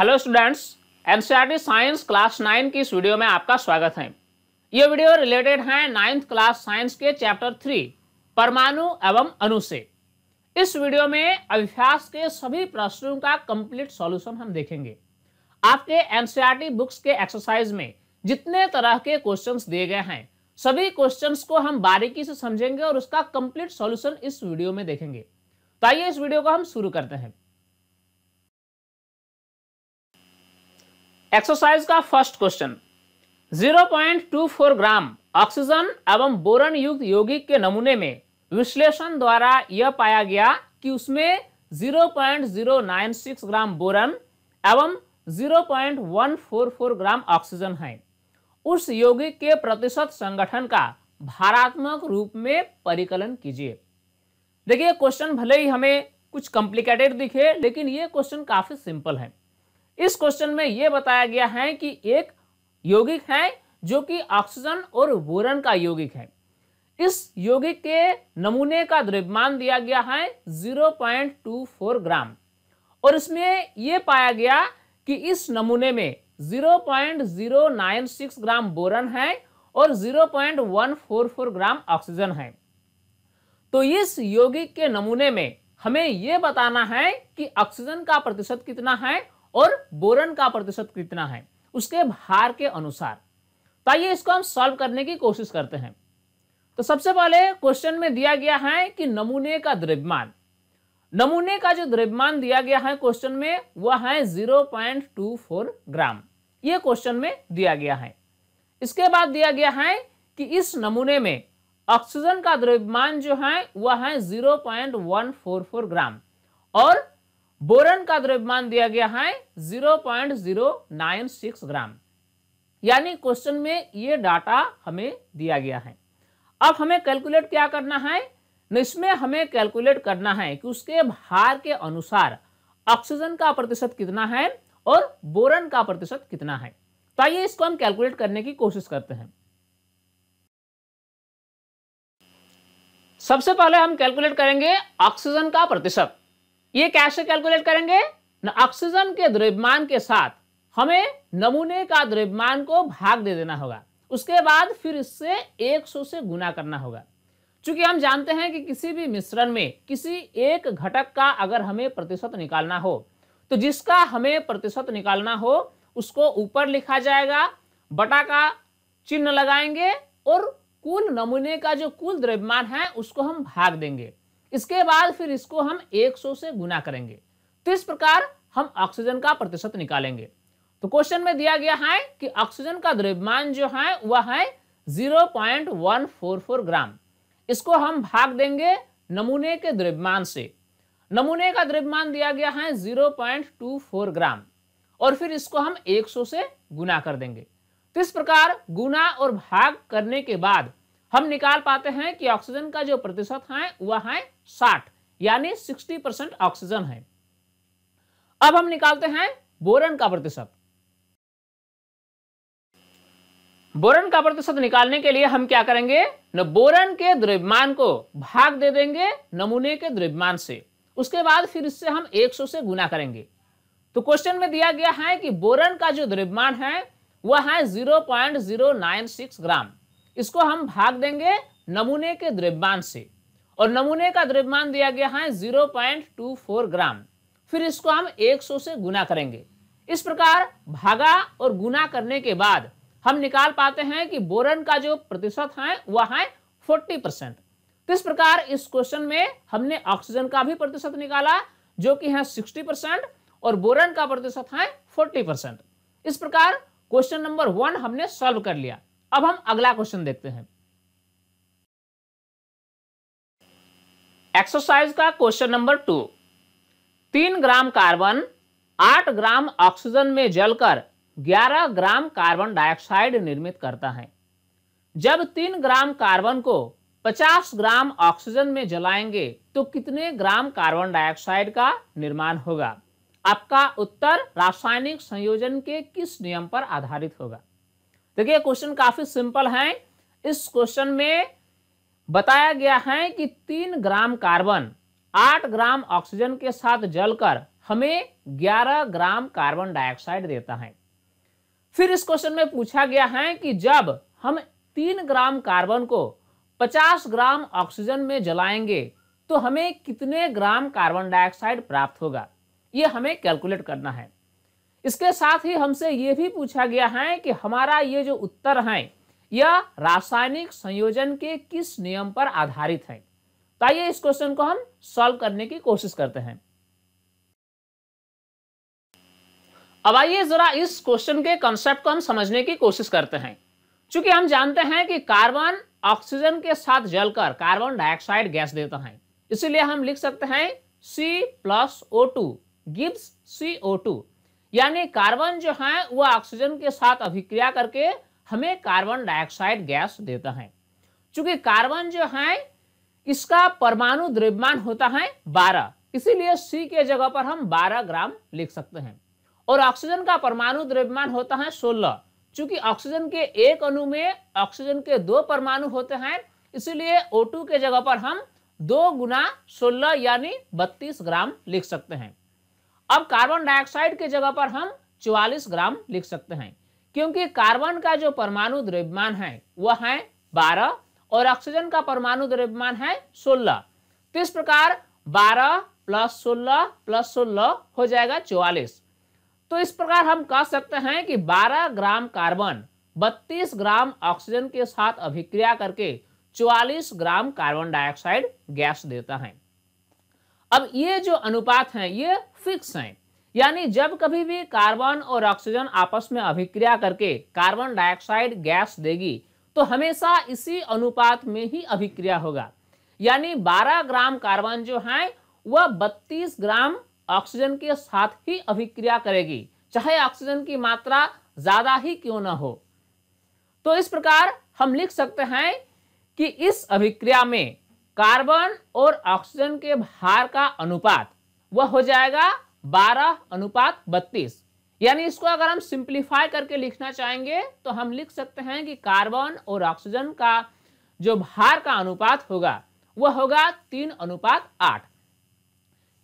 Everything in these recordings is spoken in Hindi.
hello students NCERT science class nine की इस वीडियो में आपका स्वागत है ये वीडियो रिलेटेड है नाइन्थ क्लास साइंस के चैप्टर थ्री परमाणु एवं अणु से इस वीडियो में अभ्यास के सभी प्रश्नों का कंप्लीट सॉल्यूशन हम देखेंगे आपके एनसीईआरटी बुक्स के एक्सरसाइज में जितने तरह के क्वेश्चन दिए गए हैं सभी क्वेश्चन को हम बारीकी से समझेंगे और उसका कंप्लीट सोल्यूशन इस वीडियो में देखेंगे तो आइए इस वीडियो को हम शुरू करते हैं एक्सरसाइज का फर्स्ट क्वेश्चन 0.24 ग्राम ऑक्सीजन एवं बोरन युक्त यौगिक के नमूने में विश्लेषण द्वारा यह पाया गया कि उसमें 0.096 ग्राम बोरन एवं 0.144 ग्राम ऑक्सीजन है उस यौगिक के प्रतिशत संगठन का भारात्मक रूप में परिकलन कीजिए देखिए क्वेश्चन भले ही हमें कुछ कॉम्प्लिकेटेड दिखे लेकिन ये क्वेश्चन काफी सिंपल है इस क्वेश्चन में यह बताया गया है कि एक यौगिक है जो कि ऑक्सीजन और बोरन का यौगिक है इस यौगिक के नमूने का द्रव्यमान दिया गया है 0.24 ग्राम और इसमें यह पाया गया कि इस नमूने में 0.096 ग्राम बोरन है और 0.144 ग्राम ऑक्सीजन है तो इस यौगिक के नमूने में हमें यह बताना है कि ऑक्सीजन का प्रतिशत कितना है और बोरन का प्रतिशत कितना है उसके भार के अनुसार तो आइए इसको हम सॉल्व करने की कोशिश करते हैं तो सबसे पहले क्वेश्चन में दिया गया है कि नमूने का द्रव्यमान नमूने का जो द्रव्यमान दिया गया है क्वेश्चन में वह है 0.24 ग्राम यह क्वेश्चन में दिया गया है इसके बाद दिया गया है कि इस नमूने में ऑक्सीजन का द्रव्यमान जो है वह है 0.144 ग्राम और बोरन का द्रव्यमान दिया गया है 0.096 ग्राम यानी क्वेश्चन में ये डाटा हमें दिया गया है अब हमें कैलकुलेट क्या करना है इसमें हमें कैलकुलेट करना है कि उसके भार के अनुसार ऑक्सीजन का प्रतिशत कितना है और बोरन का प्रतिशत कितना है तो आइए इसको हम कैलकुलेट करने की कोशिश करते हैं सबसे पहले हम कैलकुलेट करेंगे ऑक्सीजन का प्रतिशत ये कैसे कैलकुलेट करेंगे ऑक्सीजन के द्रव्यमान के साथ हमें नमूने का द्रव्यमान को भाग दे देना होगा उसके बाद फिर इससे 100 से गुना करना होगा चूंकि हम जानते हैं कि किसी भी मिश्रण में किसी एक घटक का अगर हमें प्रतिशत निकालना हो तो जिसका हमें प्रतिशत निकालना हो उसको ऊपर लिखा जाएगा बटा का चिन्ह लगाएंगे और कुल नमूने का जो कुल द्रव्यमान है उसको हम भाग देंगे इसके बाद फिर इसको हम 100 से गुना करेंगे तो इस प्रकार हम ऑक्सीजन का प्रतिशत निकालेंगे तो क्वेश्चन में दिया गया है कि ऑक्सीजन का द्रव्यमान जो है वह है 0.144 ग्राम इसको हम भाग देंगे नमूने के द्रव्यमान से नमूने का द्रव्यमान दिया गया है 0.24 ग्राम और फिर इसको हम 100 से गुना कर देंगे तो इस प्रकार गुना और भाग करने के बाद हम निकाल पाते हैं कि ऑक्सीजन का जो प्रतिशत है वह है साठ यानी सिक्सटी परसेंट ऑक्सीजन है अब हम निकालते हैं बोरन का प्रतिशत बोरन का प्रतिशत निकालने के लिए हम क्या करेंगे न बोरन के द्रव्यमान को भाग दे देंगे नमूने के द्रव्यमान से उसके बाद फिर इससे हम 100 से गुना करेंगे तो क्वेश्चन में दिया गया है कि बोरन का जो द्रव्यमान है वह है 0.096 ग्राम इसको हम भाग देंगे नमूने के द्रव्यमान से और नमूने का द्रव्यमान दिया गया है 0.24 ग्राम फिर इसको हम 100 से गुना करेंगे इस प्रकार भागा और गुना करने के बाद हम निकाल पाते हैं कि बोरन का जो प्रतिशत है वह है 40 परसेंट इस प्रकार इस क्वेश्चन में हमने ऑक्सीजन का भी प्रतिशत निकाला जो कि है 60 परसेंट और बोरन का प्रतिशत है 40 परसेंट इस प्रकार क्वेश्चन नंबर वन हमने सॉल्व कर लिया अब हम अगला क्वेश्चन देखते हैं एक्सरसाइज का क्वेश्चन नंबर टू तीन ग्राम कार्बन आठ ग्राम ऑक्सीजन में जलकर ग्यारह ग्राम कार्बन डाइऑक्साइड निर्मित करता है जब तीन ग्राम कार्बन को पचास ग्राम ऑक्सीजन में जलाएंगे तो कितने ग्राम कार्बन डाइऑक्साइड का निर्माण होगा आपका उत्तर रासायनिक संयोजन के किस नियम पर आधारित होगा देखिए क्वेश्चन काफी सिंपल है इस क्वेश्चन में बताया गया है कि तीन ग्राम कार्बन आठ ग्राम ऑक्सीजन के साथ जलकर हमें ग्यारह ग्राम कार्बन डाइऑक्साइड देता है फिर इस क्वेश्चन में पूछा गया है कि जब हम तीन ग्राम कार्बन को पचास ग्राम ऑक्सीजन में जलाएंगे तो हमें कितने ग्राम कार्बन डाइऑक्साइड प्राप्त होगा यह हमें कैलकुलेट करना है इसके साथ ही हमसे ये भी पूछा गया है कि हमारा ये जो उत्तर है यह रासायनिक संयोजन के किस नियम पर आधारित है तो आइए इस क्वेश्चन को हम सॉल्व करने की कोशिश करते हैं अब आइए जरा इस क्वेश्चन के कॉन्सेप्ट को हम समझने की कोशिश करते हैं चूंकि हम जानते हैं कि कार्बन ऑक्सीजन के साथ जलकर कार्बन डाइऑक्साइड गैस देता है इसीलिए हम लिख सकते हैं C plus O two gives C O two यानी कार्बन जो है वह ऑक्सीजन के साथ अभिक्रिया करके हमें कार्बन डाइऑक्साइड गैस देता है चूंकि कार्बन जो है इसका परमाणु द्रव्यमान होता है 12 इसीलिए सी के जगह पर हम 12 ग्राम लिख सकते हैं और ऑक्सीजन का परमाणु द्रव्यमान होता है 16 चूंकि ऑक्सीजन के एक अणु में ऑक्सीजन के दो परमाणु होते हैं इसीलिए O2 के जगह पर हम दो गुना सोलह यानी बत्तीस ग्राम लिख सकते हैं अब कार्बन डाइऑक्साइड की जगह पर हम 44 ग्राम लिख सकते हैं क्योंकि कार्बन का जो परमाणु द्रव्यमान है वह है 12 और ऑक्सीजन का परमाणु द्रव्यमान है 16 तो इस प्रकार 12 प्लस सोलह प्लस सोलह हो जाएगा 44 तो इस प्रकार हम कह सकते हैं कि 12 ग्राम कार्बन 32 ग्राम ऑक्सीजन के साथ अभिक्रिया करके 44 ग्राम कार्बन डाइऑक्साइड गैस देता है अब ये जो अनुपात हैं ये फिक्स हैं यानी जब कभी भी कार्बन और ऑक्सीजन आपस में अभिक्रिया करके कार्बन डाइऑक्साइड गैस देगी तो हमेशा इसी अनुपात में ही अभिक्रिया होगा यानी 12 ग्राम कार्बन जो है वह 32 ग्राम ऑक्सीजन के साथ ही अभिक्रिया करेगी चाहे ऑक्सीजन की मात्रा ज्यादा ही क्यों ना हो तो इस प्रकार हम लिख सकते हैं कि इस अभिक्रिया में कार्बन और ऑक्सीजन के भार का अनुपात वह हो जाएगा 12 अनुपात 32 यानी इसको अगर हम सिंप्लीफाई करके लिखना चाहेंगे तो हम लिख सकते हैं कि कार्बन और ऑक्सीजन का जो भार का अनुपात होगा वह होगा तीन अनुपात आठ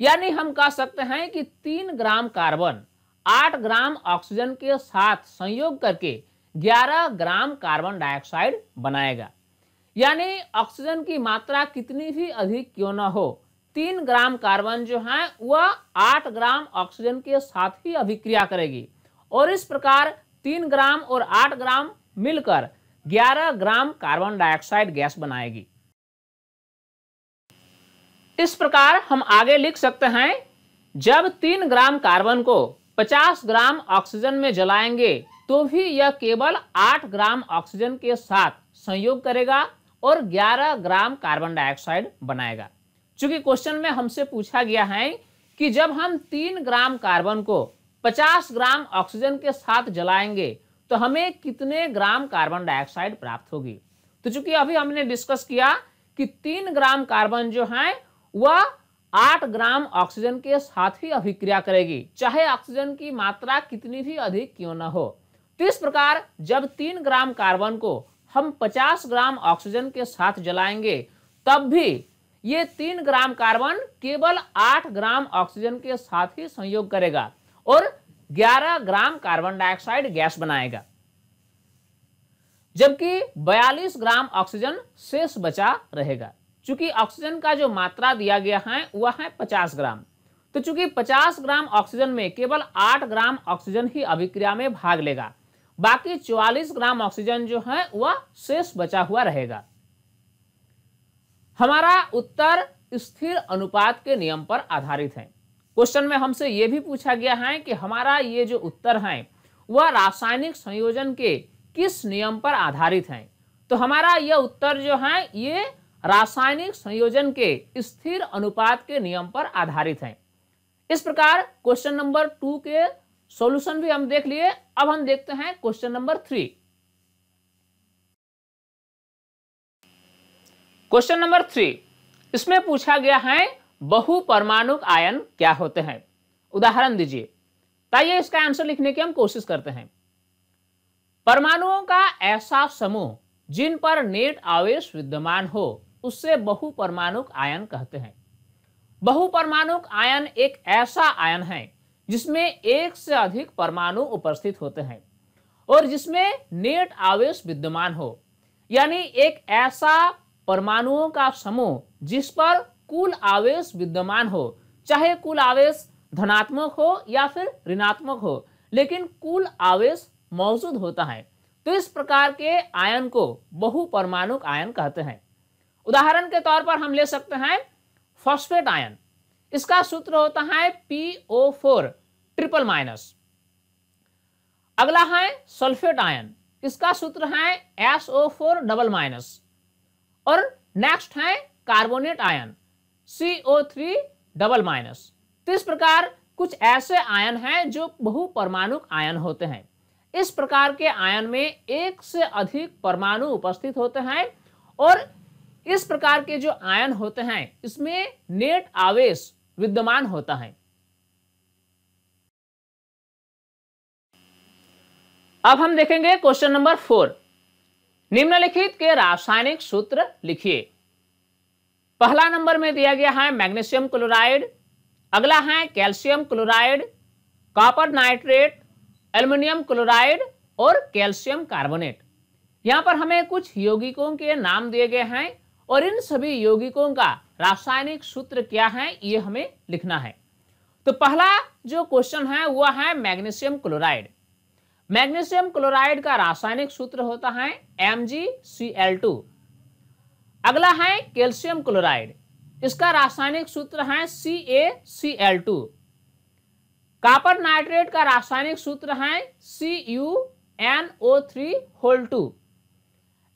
यानी हम कह सकते हैं कि तीन ग्राम कार्बन आठ ग्राम ऑक्सीजन के साथ संयोग करके ग्यारह ग्राम कार्बन डाइऑक्साइड बनाएगा यानी ऑक्सीजन की मात्रा कितनी भी अधिक क्यों ना हो तीन ग्राम कार्बन जो है वह आठ ग्राम ऑक्सीजन के साथ ही अभिक्रिया करेगी और इस प्रकार तीन ग्राम और आठ ग्राम मिलकर ग्यारह ग्राम कार्बन डाइऑक्साइड गैस बनाएगी इस प्रकार हम आगे लिख सकते हैं जब तीन ग्राम कार्बन को पचास ग्राम ऑक्सीजन में जलाएंगे तो भी यह केवल आठ ग्राम ऑक्सीजन के साथ संयोग करेगा और 11 ग्राम कार्बन डाइऑक्साइड बनाएगा चूंकि क्वेश्चन में हमसे पूछा गया है कि जब हम 3 ग्राम कार्बन को 50 ग्राम ऑक्सीजन के साथ जलाएंगे तो हमें कितने ग्राम कार्बन डाइऑक्साइड प्राप्त होगी तो चूंकि अभी हमने डिस्कस किया कि तीन ग्राम कार्बन जो है वह आठ ग्राम ऑक्सीजन के साथ ही अभिक्रिया करेगी चाहे ऑक्सीजन की मात्रा कितनी भी अधिक क्यों ना हो तो इस प्रकार जब तीन ग्राम कार्बन को हम 50 ग्राम ऑक्सीजन के साथ जलाएंगे तब भी ये तीन ग्राम कार्बन केवल आठ ग्राम ऑक्सीजन के साथ ही संयोग करेगा और ग्यारह ग्राम कार्बन डाइऑक्साइड गैस बनाएगा जबकि बयालीस ग्राम ऑक्सीजन शेष बचा रहेगा चूंकि ऑक्सीजन का जो मात्रा दिया गया है वह है पचास ग्राम तो चूंकि पचास ग्राम ऑक्सीजन में केवल आठ ग्राम ऑक्सीजन ही अभिक्रिया में भाग लेगा बाकी 44 ग्राम ऑक्सीजन जो है वह शेष बचा हुआ रहेगा हमारा उत्तर स्थिर अनुपात के नियम पर आधारित है क्वेश्चन में हमसे यह भी पूछा गया है कि हमारा ये जो उत्तर है वह रासायनिक संयोजन के किस नियम पर आधारित है तो हमारा यह उत्तर जो है ये रासायनिक संयोजन के स्थिर अनुपात के नियम पर आधारित है इस प्रकार क्वेश्चन नंबर टू के सॉल्यूशन भी हम देख लिए अब हम देखते हैं question number three question number three इसमें पूछा गया है परमाणु आयन क्या होते हैं उदाहरण दीजिए ताइए इसका आंसर लिखने की हम कोशिश करते हैं परमाणुओं का ऐसा समूह जिन पर नेट आवेश विद्यमान हो उससे परमाणु आयन कहते हैं परमाणु आयन एक ऐसा आयन है जिसमें एक से अधिक परमाणु उपस्थित होते हैं और जिसमें नेट आवेश विद्यमान हो यानी एक ऐसा परमाणुओं का समूह जिस पर कुल आवेश विद्यमान हो चाहे कुल आवेश धनात्मक हो या फिर ऋणात्मक हो लेकिन कुल आवेश मौजूद होता है तो इस प्रकार के आयन को बहु परमाणु आयन कहते हैं उदाहरण के तौर पर हम ले सकते हैं फॉस्फेट आयन इसका सूत्र होता है P O four triple minus अगला है सल्फेट आयन इसका सूत्र है S O four double minus और नेक्स्ट है carbonate ion C O three double minus तो इस प्रकार कुछ ऐसे आयन हैं जो बहु परमाणु आयन होते हैं इस प्रकार के आयन में एक से अधिक परमाणु उपस्थित होते हैं और इस प्रकार के जो आयन होते हैं इसमें नेट आवेश विद्यमान होता है अब हम देखेंगे क्वेश्चन नंबर फोर निम्नलिखित के रासायनिक सूत्र लिखिए पहला नंबर में दिया गया है मैग्नीशियम क्लोराइड अगला है calcium chloride copper nitrate aluminium chloride और कैल्शियम कार्बोनेट यहां पर हमें कुछ यौगिकों के नाम दिए गए हैं और इन सभी यौगिकों का रासायनिक सूत्र क्या है ये हमें लिखना है तो पहला जो क्वेश्चन है वह है मैग्नीशियम क्लोराइड मैग्नीशियम क्लोराइड का रासायनिक सूत्र होता है एम अगला है कैल्शियम क्लोराइड इसका रासायनिक सूत्र है C C A L two copper nitrate का रासायनिक सूत्र है C U N O three whole two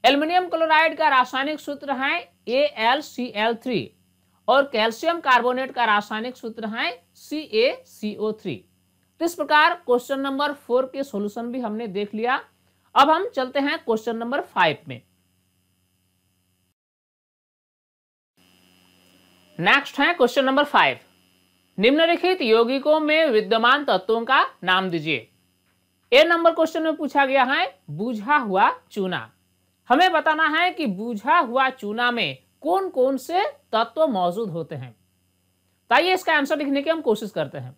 aluminium chloride का रासायनिक सूत्र है A L C L three और कैल्शियम कार्बोनेट का रासायनिक सूत्र है सी ए सी ओ थ्री तो इस प्रकार क्वेश्चन नंबर फोर के सॉल्यूशन भी हमने देख लिया अब हम चलते हैं क्वेश्चन नंबर फाइव में नेक्स्ट है क्वेश्चन नंबर फाइव निम्नलिखित यौगिकों में विद्यमान तत्वों का नाम दीजिए ए नंबर क्वेश्चन में पूछा गया है बुझा हुआ चूना हमें बताना है कि बूझा हुआ चूना में कौन कौन से तत्व मौजूद होते हैं तो आइए इसका आंसर लिखने की हम कोशिश करते हैं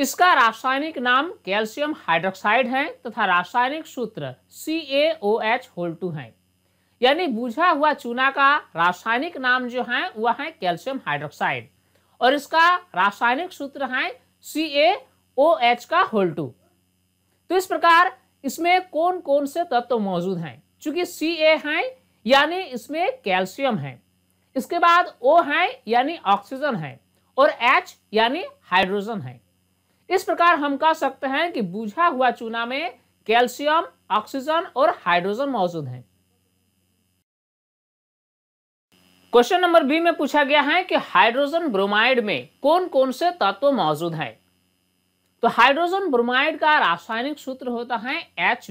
इसका रासायनिक नाम कैल्शियम हाइड्रोक्साइड है तथा रासायनिक सूत्र C A O H whole two है यानी बूझा हुआ चूना का रासायनिक नाम जो है वह है कैल्शियम हाइड्रोक्साइड और इसका रासायनिक सूत्र है सी ए ओ एच का होल टू तो इस प्रकार इसमें कौन कौन से तत्व मौजूद हैं चूंकि सी ए है यानी इसमें कैल्शियम है इसके बाद ओ है यानी ऑक्सीजन है और एच यानी हाइड्रोजन है इस प्रकार हम कह सकते हैं कि बुझा हुआ चूना में कैल्शियम ऑक्सीजन और हाइड्रोजन मौजूद है क्वेश्चन नंबर बी में पूछा गया है कि हाइड्रोजन ब्रोमाइड में कौन कौन से तत्व तो मौजूद हैं तो हाइड्रोजन ब्रोमाइड का रासायनिक सूत्र होता है एच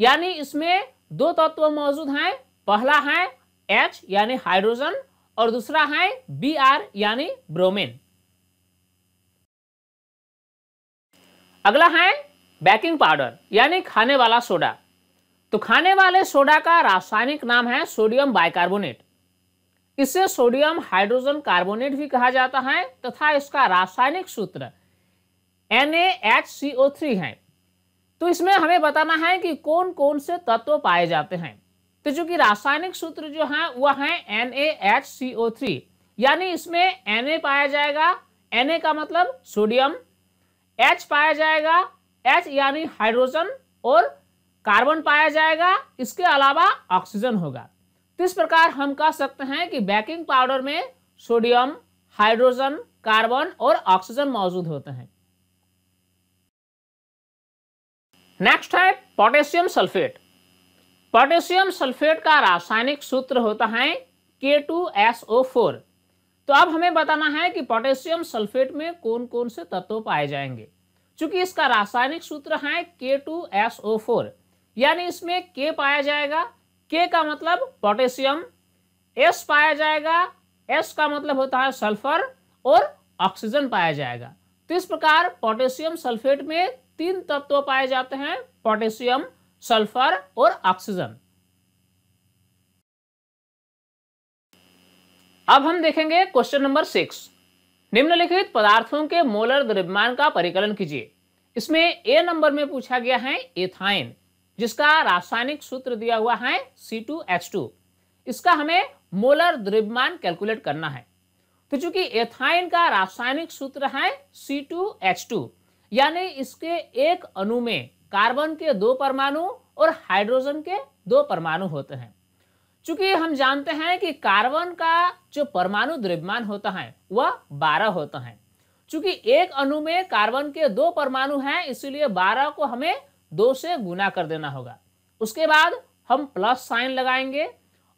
यानी इसमें दो तत्व मौजूद हैं पहला है एच यानी हाइड्रोजन और दूसरा है बी आर यानी ब्रोमीन अगला है बेकिंग पाउडर यानी खाने वाला सोडा तो खाने वाले सोडा का रासायनिक नाम है सोडियम बाइकार्बोनेट इसे सोडियम हाइड्रोजन कार्बोनेट भी कहा जाता है तथा इसका रासायनिक सूत्र NaHCO3 है तो इसमें हमें बताना है कि कौन कौन से तत्व पाए जाते हैं तो चूंकि रासायनिक सूत्र जो है वह है N A H C O three यानी इसमें एन ए पाया जाएगा एन ए का मतलब सोडियम एच पाया जाएगा एच यानी हाइड्रोजन और कार्बन पाया जाएगा इसके अलावा ऑक्सीजन होगा तो इस प्रकार हम कह सकते हैं कि बेकिंग पाउडर में सोडियम हाइड्रोजन कार्बन और ऑक्सीजन मौजूद होते हैं नेक्स्ट है पोटेशियम सल्फेट पोटेशियम सल्फेट का रासायनिक सूत्र होता है K2SO4 तो अब हमें बताना है कि पोटेशियम सल्फेट में कौन कौन से तत्व पाए जाएंगे चूंकि इसका रासायनिक सूत्र है K2SO4 यानी इसमें के पाया जाएगा के का मतलब पोटेशियम एस पाया जाएगा एस का मतलब होता है सल्फर और ऑक्सीजन पाया जाएगा तो इस प्रकार पोटेशियम सल्फेट में तीन तत्व पाए जाते हैं पोटेशियम सल्फर और ऑक्सीजन अब हम देखेंगे क्वेश्चन नंबर सिक्स निम्नलिखित पदार्थों के मोलर द्रव्यमान का परिकलन कीजिए इसमें ए नंबर में पूछा गया है एथाइन जिसका रासायनिक सूत्र दिया हुआ है सी टू एच टू इसका हमें मोलर द्रव्यमान कैलकुलेट करना है तो चूंकि एथाइन का रासायनिक सूत्र है सी टू एच टू यानी इसके एक अणु में कार्बन के दो परमाणु और हाइड्रोजन के दो परमाणु होते हैं चूंकि हम जानते हैं कि कार्बन का जो परमाणु द्रव्यमान होता है वह बारह होता है चूंकि एक अणु में कार्बन के दो परमाणु हैं इसीलिए बारह को हमें दो से गुना कर देना होगा उसके बाद हम प्लस साइन लगाएंगे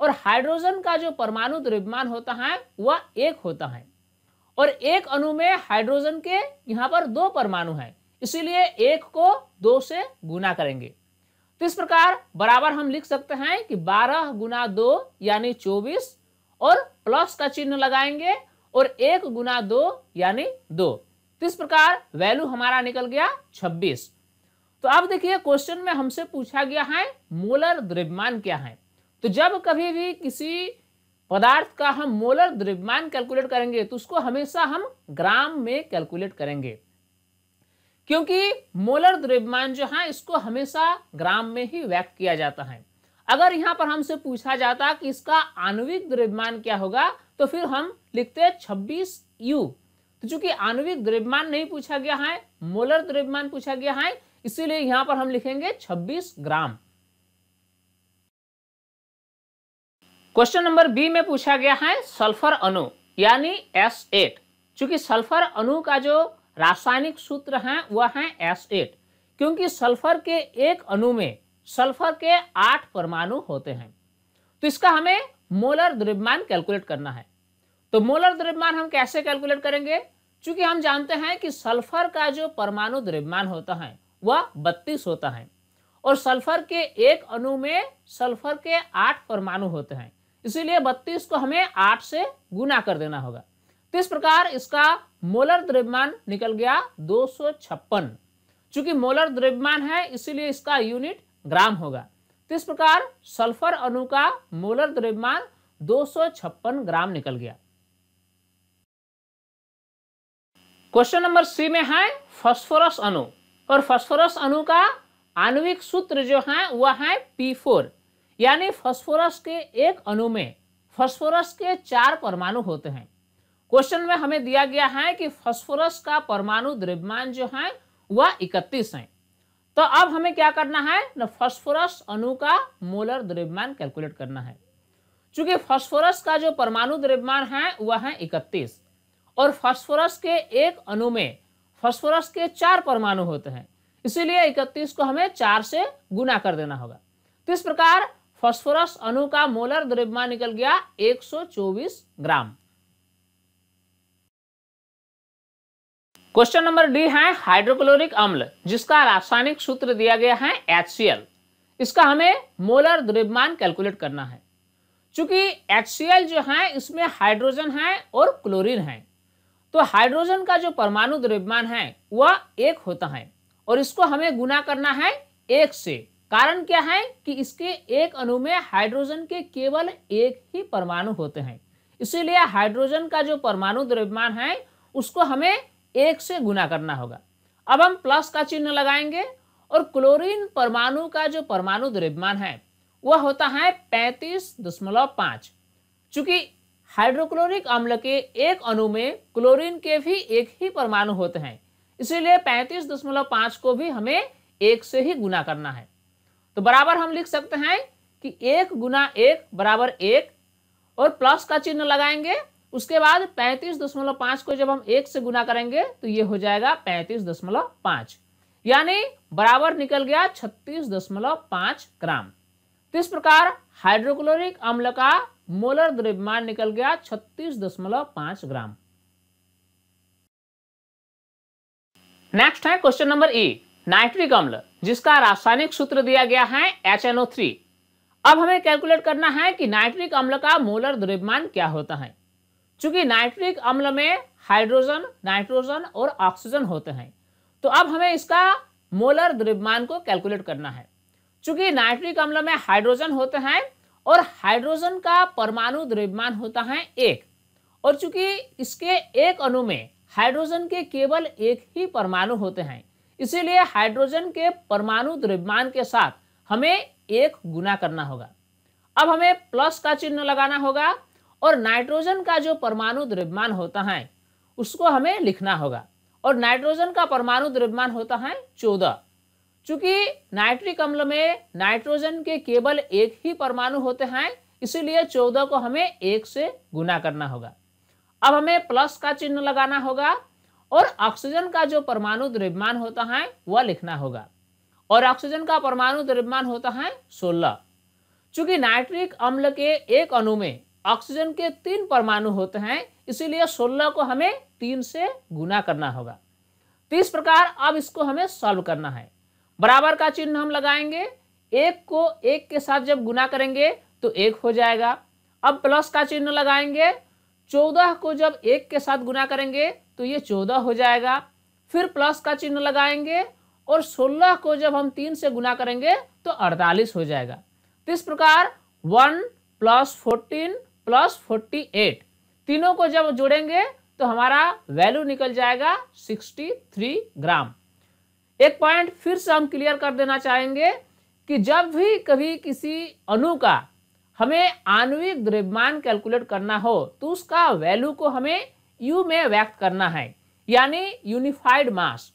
और हाइड्रोजन का जो परमाणु द्रव्यमान होता है वह एक होता है और एक अणु में हाइड्रोजन के यहां पर दो परमाणु हैं इसीलिए एक को दो से गुना करेंगे तो इस प्रकार बराबर हम लिख सकते हैं कि 12 गुना दो यानी 24 और प्लस का चिन्ह लगाएंगे और एक गुना दो यानी दो तो इस प्रकार वैल्यू हमारा निकल गया 26 तो अब देखिए क्वेश्चन में हमसे पूछा गया है मोलर द्रव्यमान क्या है तो जब कभी भी किसी पदार्थ का हम मोलर द्रव्यमान कैलकुलेट करेंगे तो उसको हमेशा हम ग्राम में कैलकुलेट करेंगे क्योंकि मोलर द्रव्यमान जो है इसको हमेशा ग्राम में ही व्यक्त किया जाता है अगर यहाँ पर हमसे पूछा जाता कि इसका आणविक द्रव्यमान क्या होगा तो फिर हम लिखते हैं छब्बीस यू तो चूंकि आणविक द्रव्यमान नहीं पूछा गया है मोलर द्रव्यमान पूछा गया है इसीलिए यहां पर हम लिखेंगे 26 ग्राम क्वेश्चन नंबर बी में पूछा गया है सल्फर अणु यानी एस एट चूंकि सल्फर अणु का जो रासायनिक सूत्र है वह है एस एट क्योंकि सल्फर के एक अणु में सल्फर के आठ परमाणु होते हैं तो इसका हमें मोलर द्रव्यमान कैलकुलेट करना है तो मोलर द्रव्यमान हम कैसे कैलकुलेट करेंगे चूंकि हम जानते हैं कि सल्फर का जो परमाणु द्रव्यमान होता है वह बत्तीस होता है और सल्फर के एक अणु में सल्फर के आठ परमाणु होते हैं इसीलिए बत्तीस को हमें आठ से गुना कर देना होगा तो इस प्रकार इसका मोलर द्रव्यमान निकल गया दो चूंकि मोलर द्रव्यमान है इसीलिए इसका यूनिट ग्राम होगा तो इस प्रकार सल्फर अणु का मोलर द्रव्यमान दो ग्राम निकल गया क्वेश्चन नंबर सी में है फॉस्फोरस अणु और फॉस्फोरस अणु का आणविक सूत्र जो है वह है पी फोर यानी फॉस्फोरस के एक अणु में फास्फोरस के चार परमाणु होते हैं क्वेश्चन में हमें दिया गया है कि फास्फोरस का परमाणु द्रव्यमान जो है वह इकतीस है तो अब हमें क्या करना है ना फास्फोरस अणु का मोलर द्रव्यमान कैलकुलेट करना है चूंकि फॉस्फोरस का जो परमाणु द्रव्यमान है वह है इकतीस और फॉस्फोरस के एक अणु में फास्फोरस के चार परमाणु होते हैं इसीलिए इकतीस को हमें चार से गुना कर देना होगा तो इस प्रकार फॉस्फोरस अणु का मोलर द्रव्यमान निकल गया 124 ग्राम क्वेश्चन नंबर डी है हाइड्रोक्लोरिक अम्ल जिसका रासायनिक सूत्र दिया गया है एच इसका हमें मोलर द्रव्यमान कैलकुलेट करना है चूंकि एच जो है इसमें हाइड्रोजन है और क्लोरीन है तो हाइड्रोजन का जो परमाणु द्रव्यमान है वह एक होता है और इसको हमें गुना करना है एक से कारण क्या है कि इसके एक अणु में हाइड्रोजन के केवल एक ही परमाणु होते हैं इसीलिए हाइड्रोजन का जो परमाणु द्रव्यमान है उसको हमें एक से गुना करना होगा अब हम प्लस का चिन्ह लगाएंगे और क्लोरीन परमाणु का जो परमाणु द्रव्यमान है वह होता है पैंतीस दशमलव पाँच चूँकि हाइड्रोक्लोरिक अम्ल के एक अणु में क्लोरीन के भी एक ही परमाणु होते हैं इसीलिए पैंतीस दशमलव पाँच को भी हमें एक से ही गुना करना है तो बराबर हम लिख सकते हैं कि एक गुना एक बराबर एक और प्लस का चिन्ह लगाएंगे उसके बाद पैंतीस दशमलव पांच को जब हम एक से गुना करेंगे तो ये हो जाएगा पैंतीस दशमलव पांच यानी बराबर निकल गया छत्तीस दशमलव पांच ग्राम तो इस प्रकार हाइड्रोक्लोरिक अम्ल का मोलर द्रव्यमान निकल गया छत्तीस दशमलव पांच ग्राम नेक्स्ट है क्वेश्चन नंबर ई नाइट्रिक अम्ल जिसका रासायनिक सूत्र दिया गया है HNO3 अब हमें कैलकुलेट करना है कि नाइट्रिक अम्ल का मोलर द्रव्यमान क्या होता है चूंकि नाइट्रिक अम्ल में हाइड्रोजन नाइट्रोजन और ऑक्सीजन होते हैं तो अब हमें इसका मोलर द्रव्यमान को कैलकुलेट करना है चूंकि नाइट्रिक अम्ल में हाइड्रोजन होते हैं और हाइड्रोजन का परमाणु द्रव्यमान होता है एक और चूंकि इसके एक अणु में हाइड्रोजन के केवल एक ही परमाणु होते हैं इसीलिए हाइड्रोजन के परमाणु द्रव्यमान के साथ हमें एक गुना करना होगा अब हमें प्लस का चिन्ह लगाना होगा और नाइट्रोजन का जो परमाणु द्रव्यमान होता है उसको हमें लिखना होगा और नाइट्रोजन का परमाणु द्रव्यमान होता है चौदह चूंकि नाइट्रिक अम्ल में नाइट्रोजन के केवल एक ही परमाणु होते हैं इसीलिए चौदह को हमें एक से गुना करना होगा अब हमें प्लस का चिन्ह लगाना होगा और ऑक्सीजन का जो परमाणु द्रव्यमान होता है वह लिखना होगा और ऑक्सीजन का परमाणु द्रव्यमान होता है सोलह चूंकि नाइट्रिक अम्ल के एक अणु में ऑक्सीजन के तीन परमाणु होते हैं इसीलिए सोलह को हमें तीन से गुना करना होगा तीस प्रकार अब इसको हमें सॉल्व करना है बराबर का चिन्ह हम लगाएंगे एक को एक के साथ जब गुना करेंगे तो एक हो जाएगा अब प्लस का चिन्ह लगाएंगे चौदह को जब एक के साथ गुना करेंगे तो ये चौदह हो जाएगा फिर प्लस का चिन्ह लगाएंगे और सोलह को जब हम तीन से गुना करेंगे तो अड़तालीस हो जाएगा तो इस प्रकार one plus fourteen plus forty eight तीनों को जब जोड़ेंगे तो हमारा वैल्यू निकल जाएगा सिक्सटी थ्री ग्राम एक पॉइंट फिर से हम क्लियर कर देना चाहेंगे कि जब भी कभी किसी अणु का हमें आणविक द्रव्यमान कैलकुलेट करना हो तो उसका वैल्यू को हमें यू में व्यक्त करना है यानी यूनिफाइड मास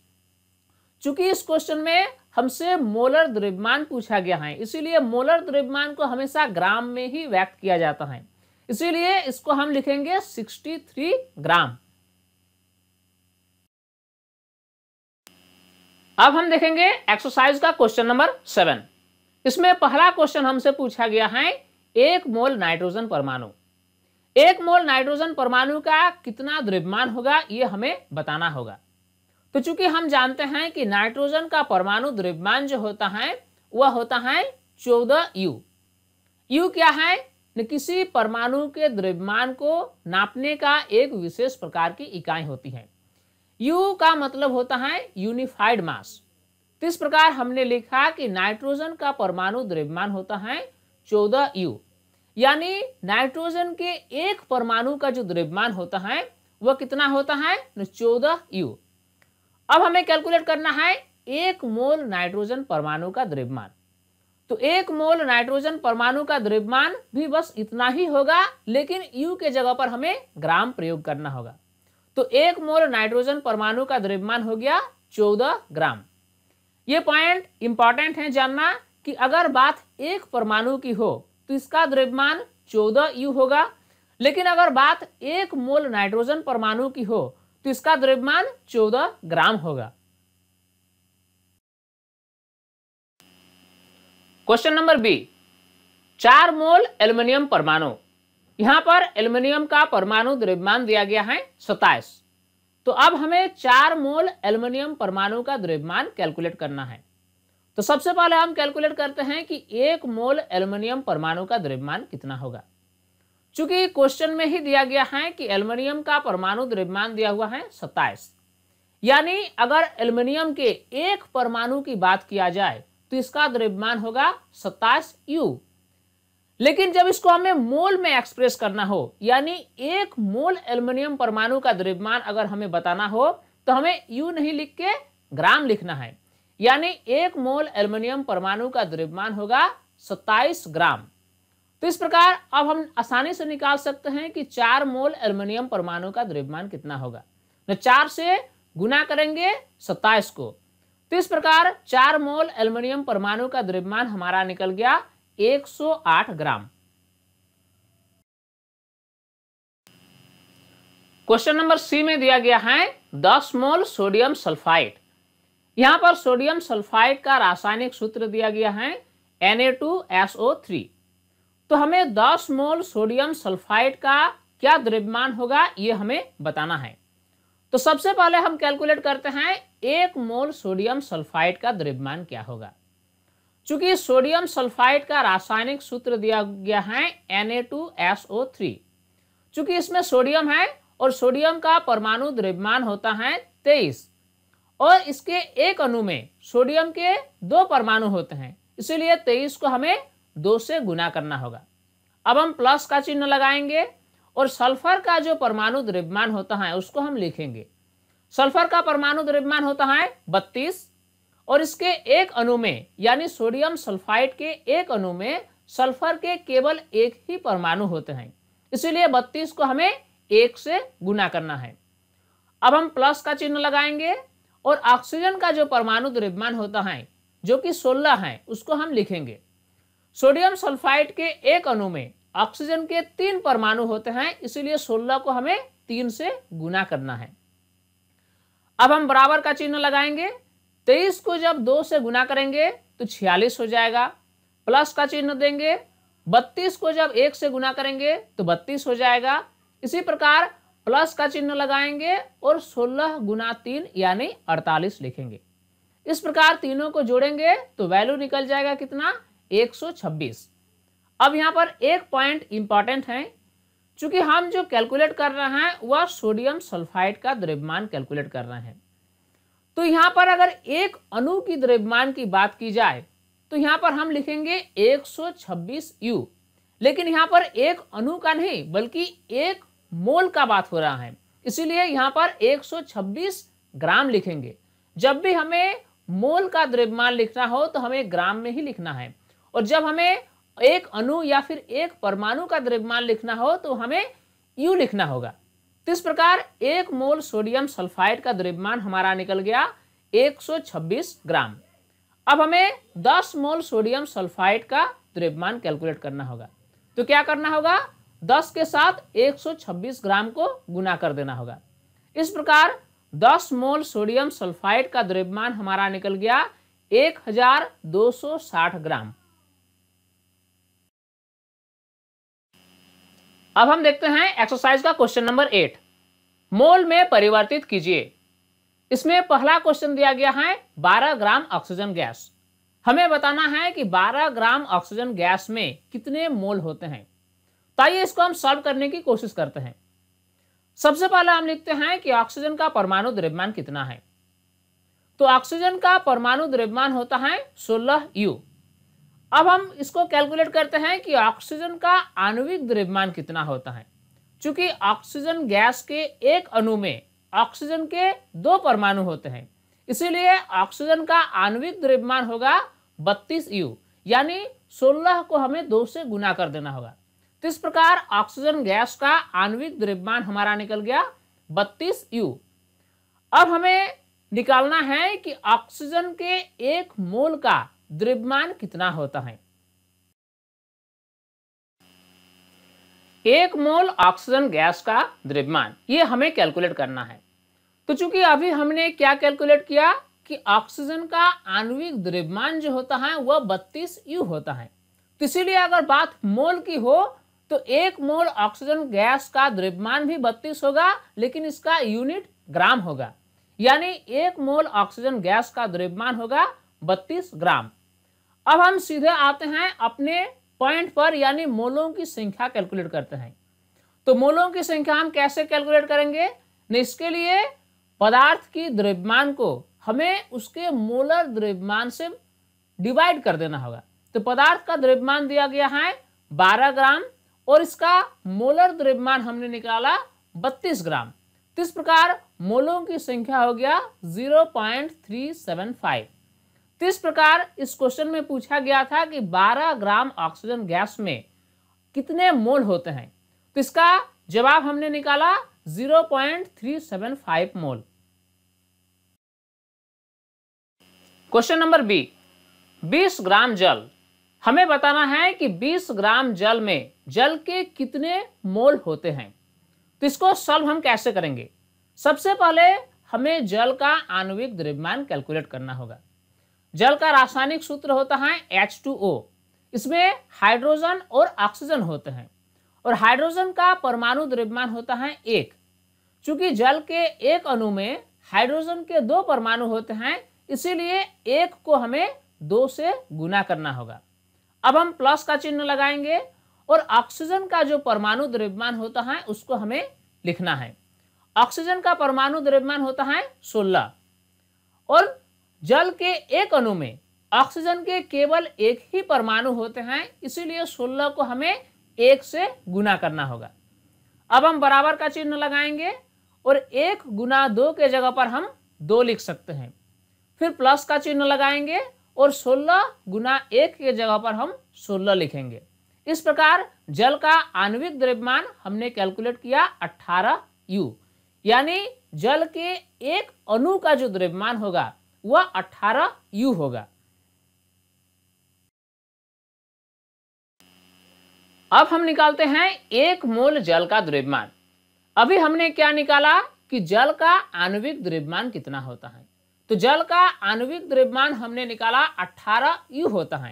चूंकि इस क्वेश्चन में हमसे मोलर द्रव्यमान पूछा गया है इसीलिए मोलर द्रव्यमान को हमेशा ग्राम में ही व्यक्त किया जाता है इसीलिए इसको हम लिखेंगे 63 ग्राम अब हम देखेंगे एक्सरसाइज का क्वेश्चन नंबर सेवन इसमें पहला क्वेश्चन हमसे पूछा गया है एक मोल नाइट्रोजन परमाणु एक मोल नाइट्रोजन परमाणु का कितना द्रव्यमान होगा ये हमें बताना होगा तो चूंकि हम जानते हैं कि नाइट्रोजन का परमाणु द्रव्यमान जो होता है वह होता है चौदह यू यू क्या है न किसी परमाणु के द्रव्यमान को नापने का एक विशेष प्रकार की इकाई होती है यू का मतलब होता है यूनिफाइड मास तो इस प्रकार हमने लिखा कि नाइट्रोजन का परमाणु द्रव्यमान होता है चौदह यू यानी नाइट्रोजन के एक परमाणु का जो द्रव्यमान होता है वह कितना होता है चौदह यू अब हमें कैलकुलेट करना है एक मोल नाइट्रोजन परमाणु का द्रव्यमान तो एक मोल नाइट्रोजन परमाणु का द्रव्यमान भी बस इतना ही होगा लेकिन यू के जगह पर हमें ग्राम प्रयोग करना होगा तो एक मोल नाइट्रोजन परमाणु का द्रव्यमान हो गया चौदह ग्राम ये पॉइंट इंपॉर्टेंट है जानना कि अगर बात एक परमाणु की हो तो इसका द्रव्यमान चौदह यू होगा लेकिन अगर बात एक मोल नाइट्रोजन परमाणु की हो तो इसका द्रव्यमान चौदह ग्राम होगा क्वेश्चन नंबर बी चार मोल एल्युमिनियम परमाणु यहां पर एल्युमिनियम का परमाणु द्रव्यमान दिया गया है सताइस तो अब हमें चार मोल एल्युमिनियम परमाणु का द्रव्यमान कैलकुलेट करना है तो सबसे पहले हम कैलकुलेट करते हैं कि एक मोल एल्युमिनियम परमाणु का द्रव्यमान कितना होगा चूंकि क्वेश्चन में ही दिया गया है कि एल्युमिनियम का परमाणु द्रव्यमान दिया हुआ है सत्ताईस यानी अगर एल्युमिनियम के एक परमाणु की बात किया जाए तो इसका द्रव्यमान होगा सत्ताईस यू लेकिन जब इसको हमें मोल में एक्सप्रेस करना हो यानी एक मोल एल्युमिनियम परमाणु का द्रव्यमान अगर हमें बताना हो तो हमें यू नहीं लिख के ग्राम लिखना है यानी एक मोल एल्युमिनियम परमाणु का द्रव्यमान होगा 27 ग्राम तो इस प्रकार अब हम आसानी से निकाल सकते हैं कि चार मोल एल्युमिनियम परमाणु का द्रव्यमान कितना होगा चार से गुना करेंगे सत्ताईस को तो इस प्रकार चार मोल एल्युमिनियम परमाणु का द्रव्यमान हमारा निकल गया 108 ग्राम क्वेश्चन नंबर सी में दिया गया है 10 मोल सोडियम सल्फाइड यहाँ पर सोडियम सल्फाइड का रासायनिक सूत्र दिया गया है Na2SO3 तो हमें 10 मोल सोडियम सल्फाइड का क्या द्रव्यमान होगा ये हमें बताना है तो सबसे पहले हम कैलकुलेट करते हैं एक मोल सोडियम सल्फाइड का द्रव्यमान क्या होगा चूंकि सोडियम सल्फाइड का रासायनिक सूत्र दिया गया है Na2SO3 चूंकि इसमें सोडियम है और सोडियम का परमाणु द्रव्यमान होता है 23 और इसके एक अणु में सोडियम के दो परमाणु होते हैं इसीलिए तेईस को हमें दो से गुना करना होगा अब हम प्लस का चिन्ह लगाएंगे और सल्फर का जो परमाणु द्रव्यमान होता है उसको हम लिखेंगे सल्फर का परमाणु द्रव्यमान होता है बत्तीस और इसके एक अणु में यानी सोडियम सल्फाइड के एक अणु में सल्फर के केवल एक ही परमाणु होते हैं इसीलिए बत्तीस को हमें एक से गुना करना है अब हम प्लस का चिन्ह लगाएंगे और ऑक्सीजन का जो परमाणु द्रव्यमान होता है जो कि 16 है उसको हम लिखेंगे सोडियम सल्फाइड के एक अणु में ऑक्सीजन के तीन परमाणु होते हैं इसीलिए 16 को हमें तीन से गुना करना है अब हम बराबर का चिन्ह लगाएंगे तेईस को जब दो से गुना करेंगे तो छियालीस हो जाएगा प्लस का चिन्ह देंगे बत्तीस को जब एक से गुना करेंगे तो बत्तीस हो जाएगा इसी प्रकार प्लस का चिन्ह लगाएंगे और सोलह गुना तीन यानी अड़तालीस लिखेंगे इस प्रकार तीनों को जोड़ेंगे तो वैल्यू निकल जाएगा कितना 126 अब यहाँ पर एक पॉइंट इंपॉर्टेंट है चूंकि हम जो कैलकुलेट कर रहे हैं वह सोडियम सल्फाइड का द्रव्यमान कैलकुलेट कर रहे हैं तो यहाँ पर अगर एक अणु की द्रव्यमान की बात की जाए तो यहाँ पर हम लिखेंगे 126 यू लेकिन यहाँ पर एक अणु का नहीं बल्कि एक मोल का बात हो रहा है इसीलिए यहाँ पर 126 ग्राम लिखेंगे जब भी हमें मोल का द्रव्यमान लिखना हो तो हमें ग्राम में ही लिखना है और जब हमें एक अणु या फिर एक परमाणु का द्रव्यमान लिखना हो तो हमें यू लिखना होगा तो इस प्रकार एक मोल सोडियम सल्फाइड का द्रव्यमान हमारा निकल गया 126 ग्राम अब हमें 10 मोल सोडियम सल्फाइड का द्रव्यमान कैलकुलेट करना होगा तो क्या करना होगा 10 के साथ 126 ग्राम को गुना कर देना होगा इस प्रकार 10 मोल सोडियम सल्फाइड का द्रव्यमान हमारा निकल गया 1260 ग्राम अब हम देखते हैं एक्सरसाइज का क्वेश्चन नंबर एट मोल में परिवर्तित कीजिए इसमें पहला क्वेश्चन दिया गया है 12 ग्राम ऑक्सीजन गैस हमें बताना है कि 12 ग्राम ऑक्सीजन गैस में कितने मोल होते हैं तो आइए इसको हम सॉल्व करने की कोशिश करते हैं सबसे पहले हम लिखते हैं कि ऑक्सीजन का परमाणु द्रव्यमान कितना है तो ऑक्सीजन का परमाणु द्रव्यमान होता है 16 यू अब हम इसको कैलकुलेट करते हैं कि ऑक्सीजन का आणविक द्रव्यमान कितना होता है चूंकि ऑक्सीजन गैस के एक अणु में ऑक्सीजन के दो परमाणु होते हैं इसीलिए ऑक्सीजन का आणविक द्रव्यमान होगा बत्तीस यू यानी सोलह को हमें दो से गुना कर देना होगा तो इस प्रकार ऑक्सीजन गैस का आणविक द्रव्यमान हमारा निकल गया बत्तीस यू अब हमें निकालना है कि ऑक्सीजन के एक मोल का द्रव्यमान कितना होता है एक मोल ऑक्सीजन गैस का द्रव्यमान ये हमें कैलकुलेट करना है तो चूंकि अभी हमने क्या कैलकुलेट किया कि ऑक्सीजन का आणविक द्रव्यमान जो होता है वह बत्तीस यू होता है तो इसीलिए अगर बात मोल की हो तो एक मोल ऑक्सीजन गैस का द्रव्यमान भी बत्तीस होगा लेकिन इसका यूनिट ग्राम होगा यानी एक मोल ऑक्सीजन गैस का द्रव्यमान होगा बत्तीस ग्राम अब हम सीधे आते हैं अपने पॉइंट पर यानी मोलों की संख्या कैलकुलेट करते हैं तो मोलों की संख्या हम कैसे कैलकुलेट करेंगे इसके लिए पदार्थ की द्रव्यमान को हमें उसके मोलर द्रव्यमान से डिवाइड कर देना होगा तो पदार्थ का द्रव्यमान दिया गया है 12 ग्राम और इसका मोलर द्रव्यमान हमने निकाला 32 ग्राम तो इस प्रकार मोलों की संख्या हो गया 0.375 पॉइंट तो इस प्रकार इस क्वेश्चन में पूछा गया था कि 12 ग्राम ऑक्सीजन गैस में कितने मोल होते हैं तो इसका जवाब हमने निकाला 0.375 mole question number B 20 gram जल हमें बताना है कि 20 ग्राम जल में जल के कितने मोल होते हैं तो इसको सॉल्व हम कैसे करेंगे सबसे पहले हमें जल का आणविक द्रव्यमान कैलकुलेट करना होगा जल का रासायनिक सूत्र होता है H2O इसमें हाइड्रोजन और ऑक्सीजन होते हैं और हाइड्रोजन का परमाणु द्रव्यमान होता है एक चूंकि जल के एक अणु में हाइड्रोजन के दो परमाणु होते हैं इसीलिए एक को हमें दो से गुना करना होगा अब हम प्लस का चिन्ह लगाएंगे और ऑक्सीजन का जो परमाणु द्रव्यमान होता है उसको हमें लिखना है ऑक्सीजन का परमाणु द्रव्यमान होता है सोलह और जल के एक अणु में ऑक्सीजन के केवल एक ही परमाणु होते हैं इसीलिए सोलह को हमें एक से गुना करना होगा अब हम बराबर का चिन्ह लगाएंगे और एक गुना दो के जगह पर हम दो लिख सकते हैं फिर प्लस का चिन्ह लगाएंगे और 16 गुना एक के जगह पर हम 16 लिखेंगे इस प्रकार जल का आणविक द्रव्यमान हमने कैलकुलेट किया 18 यू यानी जल के एक अणु का जो द्रव्यमान होगा वह 18 यू होगा अब हम निकालते हैं एक मोल जल का द्रव्यमान अभी हमने क्या निकाला कि जल का आणविक द्रव्यमान कितना होता है तो जल का आणविक द्रव्यमान हमने निकाला 18 यू होता है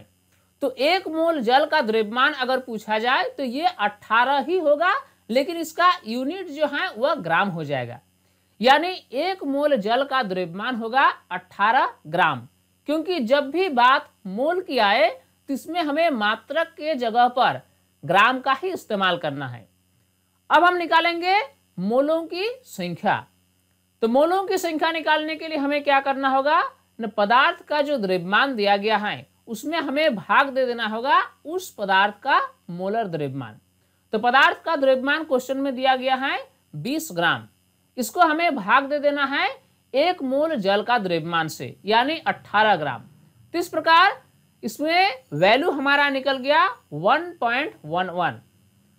तो एक मोल जल का द्रव्यमान अगर पूछा जाए तो ये 18 ही होगा लेकिन इसका यूनिट जो है वह ग्राम हो जाएगा यानी एक मोल जल का द्रव्यमान होगा 18 ग्राम क्योंकि जब भी बात मोल की आए तो इसमें हमें मात्रक के जगह पर ग्राम का ही इस्तेमाल करना है अब हम निकालेंगे मोलों की संख्या तो मोलों की संख्या निकालने के लिए हमें क्या करना होगा न पदार्थ का जो द्रव्यमान दिया गया है उसमें हमें भाग दे देना होगा उस पदार्थ का मोलर द्रव्यमान तो पदार्थ का द्रव्यमान क्वेश्चन में दिया गया है बीस ग्राम इसको हमें भाग दे देना है एक मोल जल का द्रव्यमान से यानी अट्ठारह ग्राम तो इस प्रकार इसमें वैल्यू हमारा निकल गया 1.11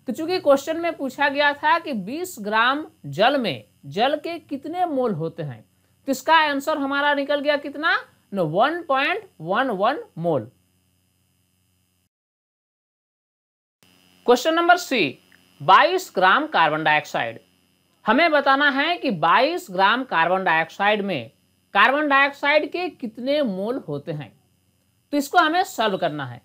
तो चूंकि क्वेश्चन में पूछा गया था कि 20 ग्राम जल में जल के कितने मोल होते हैं तो इसका आंसर हमारा निकल गया कितना no one point one one mole question number C 22 gram carbon dioxide हमें बताना है कि 22 ग्राम कार्बन डाइऑक्साइड में कार्बन डाइऑक्साइड के कितने मोल होते हैं तो इसको हमें सॉल्व करना है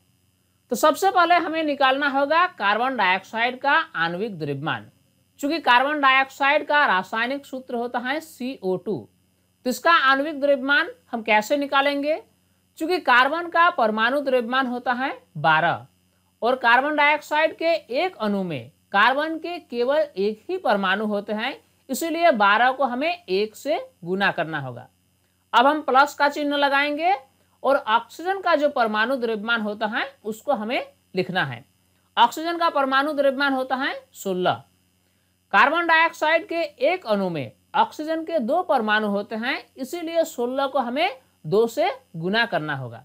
तो सबसे पहले हमें निकालना होगा कार्बन डाइऑक्साइड का आणविक द्रव्यमान चूंकि कार्बन डाइऑक्साइड का रासायनिक सूत्र होता है सी ओ टू तो इसका आणविक द्रव्यमान हम कैसे निकालेंगे चूंकि कार्बन का परमाणु द्रव्यमान होता है बारह और कार्बन डाइऑक्साइड के एक अणु में कार्बन के केवल एक ही परमाणु होते हैं इसीलिए बारह को हमें एक से गुना करना होगा अब हम प्लस का चिन्ह लगाएंगे और ऑक्सीजन का जो परमाणु द्रव्यमान होता है उसको हमें लिखना है ऑक्सीजन का परमाणु द्रव्यमान होता है सोलह कार्बन डाइऑक्साइड के एक अणु में ऑक्सीजन के दो परमाणु होते हैं इसीलिए 16 को हमें दो से गुना करना होगा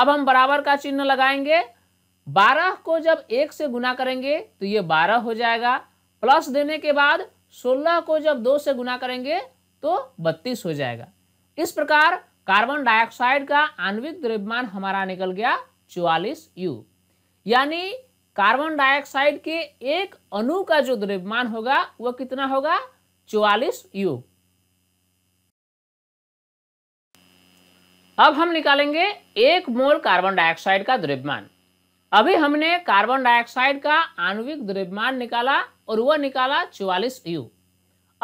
अब हम बराबर का चिन्ह लगाएंगे 12 को जब एक से गुना करेंगे तो ये 12 हो जाएगा प्लस देने के बाद 16 को जब दो से गुना करेंगे तो 32 हो जाएगा इस प्रकार कार्बन डाइऑक्साइड का आणविक द्रव्यमान हमारा निकल गया चौवालीस यू यानी कार्बन डाइऑक्साइड के एक अणु का जो द्रव्यमान होगा वह कितना होगा चौवालीस यू अब हम निकालेंगे एक मोल कार्बन डाइऑक्साइड का द्रव्यमान अभी हमने कार्बन डाइऑक्साइड का आणविक द्रव्यमान निकाला और वह निकाला चौवालीस यू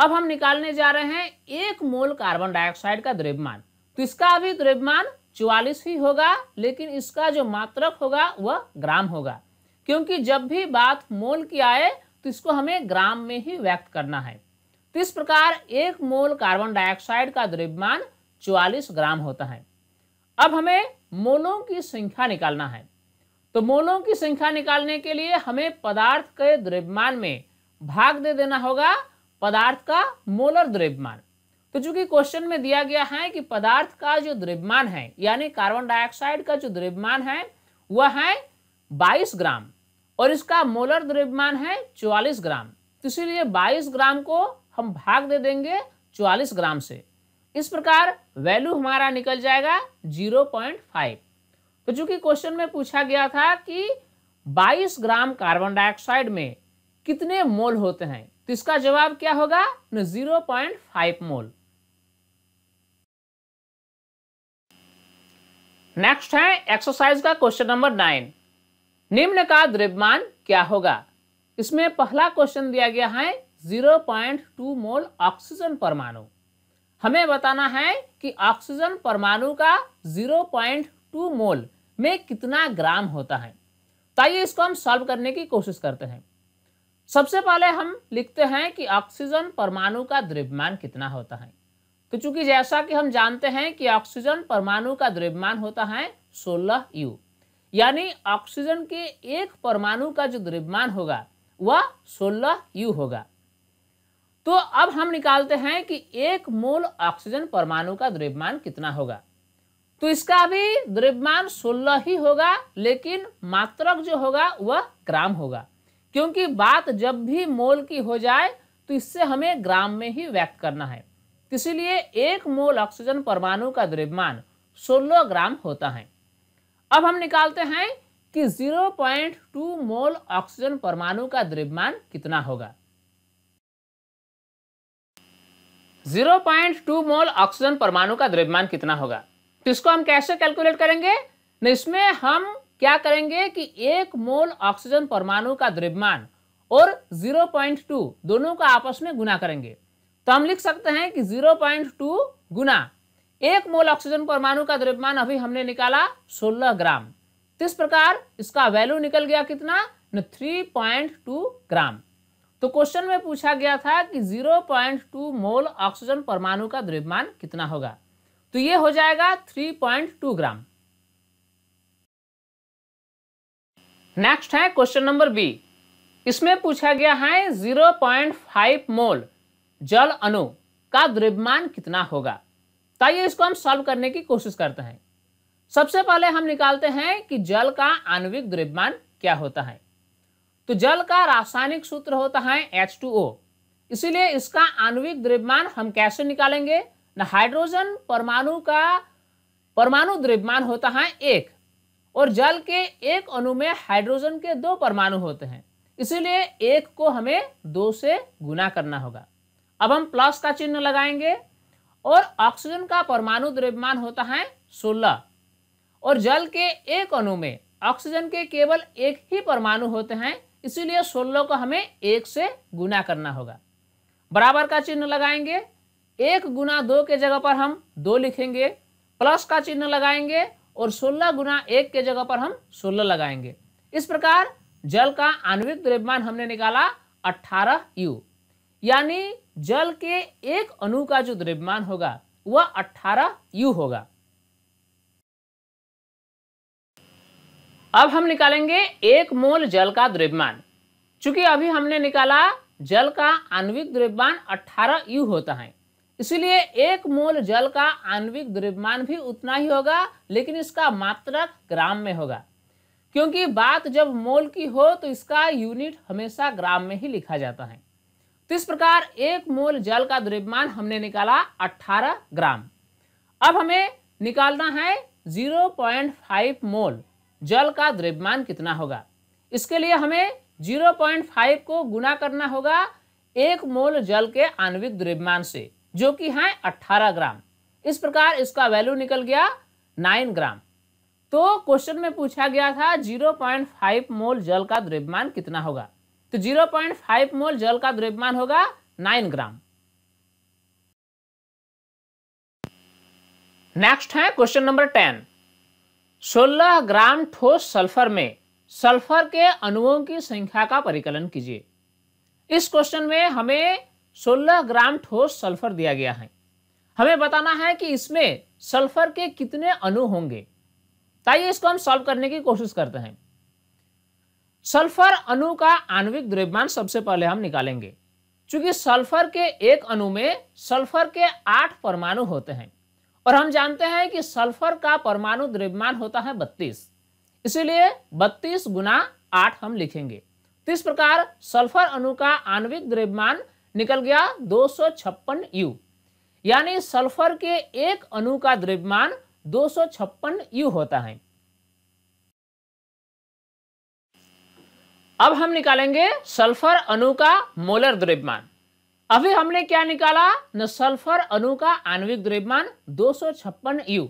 अब हम निकालने जा रहे हैं एक मोल कार्बन डाइऑक्साइड का द्रव्यमान तो इसका अभी द्रव्यमान चौवालीस ही होगा लेकिन इसका जो मात्रक होगा वह ग्राम होगा क्योंकि जब भी बात मोल की आए तो इसको हमें ग्राम में ही व्यक्त करना है तो इस प्रकार एक मोल कार्बन डाइऑक्साइड का द्रव्यमान 44 ग्राम होता है अब हमें मोलों की संख्या निकालना है तो मोलों की संख्या निकालने के लिए हमें पदार्थ के द्रव्यमान में भाग दे देना होगा पदार्थ का मोलर द्रव्यमान तो चूंकि क्वेश्चन में दिया गया है कि पदार्थ का जो द्रव्यमान है यानी कार्बन डाइऑक्साइड का जो द्रव्यमान है वह है 22 ग्राम और इसका मोलर द्रव्यमान है 44 ग्राम तो इसीलिए 22 ग्राम को हम भाग दे देंगे 44 ग्राम से इस प्रकार वैल्यू हमारा निकल जाएगा 0.5 तो चूंकि क्वेश्चन में पूछा गया था कि 22 ग्राम कार्बन डाइऑक्साइड में कितने मोल होते हैं तो इसका जवाब क्या होगा zero point five mole next है एक्सरसाइज का क्वेश्चन नंबर नाइन निम्न का द्रव्यमान क्या होगा इसमें पहला क्वेश्चन दिया गया है 0.2 मोल ऑक्सीजन परमाणु हमें बताना है कि ऑक्सीजन परमाणु का 0.2 मोल में कितना ग्राम होता है तो आइए इसको हम सॉल्व करने की कोशिश करते हैं सबसे पहले हम लिखते हैं कि ऑक्सीजन परमाणु का द्रव्यमान कितना होता है तो चूंकि जैसा कि हम जानते हैं कि ऑक्सीजन परमाणु का द्रव्यमान होता है 16 यू यानी ऑक्सीजन के एक परमाणु का जो द्रव्यमान होगा वह सोलह यू होगा तो अब हम निकालते हैं कि एक मोल ऑक्सीजन परमाणु का द्रव्यमान कितना होगा तो इसका भी द्रव्यमान सोलह ही होगा लेकिन मात्रक जो होगा वह ग्राम होगा क्योंकि बात जब भी मोल की हो जाए तो इससे हमें ग्राम में ही व्यक्त करना है इसीलिए एक मोल ऑक्सीजन परमाणु का द्रव्यमान सोलह ग्राम होता है अब हम निकालते हैं कि 0.2 मोल ऑक्सीजन परमाणु का द्रव्यमान कितना होगा 0.2 मोल ऑक्सीजन परमाणु का द्रव्यमान कितना होगा तो इसको हम कैसे कैलकुलेट करेंगे इसमें हम क्या करेंगे कि एक मोल ऑक्सीजन परमाणु का द्रव्यमान और 0.2 दोनों का आपस में गुना करेंगे तो हम लिख सकते हैं कि 0.2 गुना एक मोल ऑक्सीजन परमाणु का द्रव्यमान अभी हमने निकाला 16 ग्राम इस प्रकार इसका वैल्यू निकल गया कितना थ्री पॉइंट टू ग्राम तो क्वेश्चन में पूछा गया था कि zero point two mole oxygen परमाणु का द्रव्यमान कितना होगा तो ये हो जाएगा three point two gram next है क्वेश्चन नंबर बी इसमें पूछा गया है जीरो पॉइंट फाइव मोल जल अणु का द्रव्यमान कितना होगा तो आइए इसको हम सॉल्व करने की कोशिश करते हैं सबसे पहले हम निकालते हैं कि जल का आणविक द्रव्यमान क्या होता है तो जल का रासायनिक सूत्र होता है ओ इसीलिए इसका आणविक द्रव्यमान हम कैसे निकालेंगे ना हाइड्रोजन परमाणु का परमाणु द्रव्यमान होता है एक और जल के एक अणु में हाइड्रोजन के दो परमाणु होते हैं इसीलिए एक को हमें दो से गुना करना होगा अब हम प्लस का चिन्ह लगाएंगे और ऑक्सीजन का परमाणु द्रव्यमान होता है सोलह और जल के एक अणु में ऑक्सीजन के केवल एक ही परमाणु होते हैं इसीलिए सोलह को हमें एक से गुना करना होगा बराबर का चिन्ह लगाएंगे एक गुना दो के जगह पर हम दो लिखेंगे प्लस का चिन्ह लगाएंगे और सोलह गुना एक के जगह पर हम सोलह लगाएंगे इस प्रकार जल का आणविक द्रव्यमान हमने निकाला अट्ठारह यू यानी जल के एक अणु का जो द्रव्यमान होगा वह 18 यू होगा अब हम निकालेंगे एक मोल जल का द्रव्यमान चूंकि अभी हमने निकाला जल का आणविक द्रव्यमान 18 यू होता है इसलिए एक मोल जल का आणविक द्रव्यमान भी उतना ही होगा लेकिन इसका मात्रक ग्राम में होगा क्योंकि बात जब मोल की हो तो इसका यूनिट हमेशा ग्राम में ही लिखा जाता है तो इस प्रकार एक मोल जल का द्रव्यमान हमने निकाला 18 ग्राम अब हमें निकालना है 0.5 मोल जल का द्रव्यमान कितना होगा इसके लिए हमें 0.5 को गुना करना होगा एक मोल जल के आणविक द्रव्यमान से जो कि है 18 ग्राम इस प्रकार इसका वैल्यू निकल गया 9 ग्राम तो क्वेश्चन में पूछा गया था 0.5 मोल जल का द्रव्यमान कितना होगा तो 0.5 मोल जल का द्रव्यमान होगा 9 ग्राम नेक्स्ट है क्वेश्चन नंबर टेन 16 ग्राम ठोस सल्फर में सल्फर के अणुओं की संख्या का परिकलन कीजिए इस क्वेश्चन में हमें 16 ग्राम ठोस सल्फर दिया गया है हमें बताना है कि इसमें सल्फर के कितने अणु होंगे ताइए इसको हम सॉल्व करने की कोशिश करते हैं सल्फर अणु का आणविक द्रव्यमान सबसे पहले हम निकालेंगे चूंकि सल्फर के एक अणु में सल्फर के आठ परमाणु होते हैं और हम जानते हैं कि सल्फर का परमाणु द्रव्यमान होता है बत्तीस इसीलिए बत्तीस गुना आठ हम लिखेंगे तो इस प्रकार सल्फर अणु का आणविक द्रव्यमान निकल गया दो यू यानी सल्फर के एक अणु का द्रव्यमान दो यू होता है अब हम निकालेंगे सल्फर अणु का मोलर द्रव्यमान अभी हमने क्या निकाला न सल्फर अणु का आणविक द्रव्यमान 256 यू